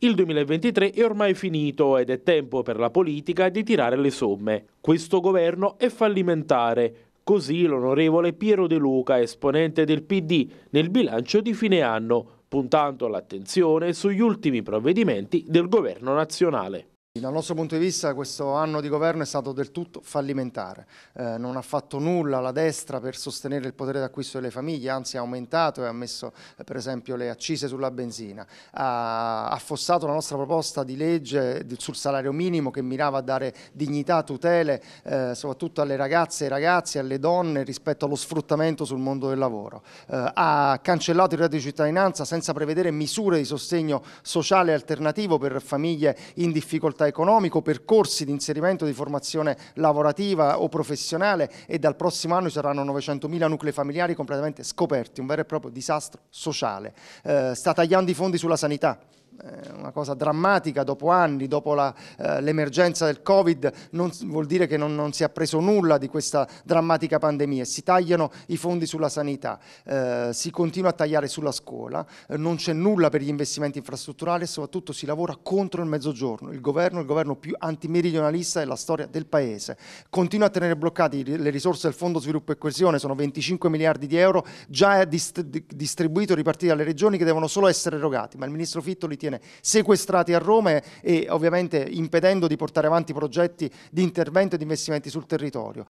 Il 2023 è ormai finito ed è tempo per la politica di tirare le somme. Questo governo è fallimentare, così l'onorevole Piero De Luca, esponente del PD, nel bilancio di fine anno, puntando l'attenzione sugli ultimi provvedimenti del governo nazionale. Dal nostro punto di vista questo anno di governo è stato del tutto fallimentare, eh, non ha fatto nulla la destra per sostenere il potere d'acquisto delle famiglie, anzi ha aumentato e ha messo eh, per esempio le accise sulla benzina, ha affossato la nostra proposta di legge sul salario minimo che mirava a dare dignità, tutele eh, soprattutto alle ragazze e ai ragazzi, alle donne rispetto allo sfruttamento sul mondo del lavoro, eh, ha cancellato il reddito di cittadinanza senza prevedere misure di sostegno sociale alternativo per famiglie in difficoltà economico, percorsi di inserimento di formazione lavorativa o professionale e dal prossimo anno ci saranno 900.000 nuclei familiari completamente scoperti, un vero e proprio disastro sociale. Eh, sta tagliando i fondi sulla sanità, eh, una cosa drammatica dopo anni, dopo eh, l'emergenza eh, del Covid, non, vuol dire che non, non, si è preso nulla di questa drammatica pandemia, si tagliano i fondi sulla sanità, eh, si continua a tagliare sulla scuola, eh, non c'è nulla per gli investimenti infrastrutturali e soprattutto si lavora contro il mezzogiorno, il governo, il governo più antimeridionalista della storia del Paese, continua a tenere bloccate le risorse del Fondo Sviluppo e Coesione, sono 25 miliardi di euro già dist distribuiti, ripartiti dalle regioni che devono solo essere erogati, ma il ministro Fitto li tiene Attiene, sequestrati a Roma e ovviamente impedendo di portare avanti progetti di intervento e di investimenti sul territorio.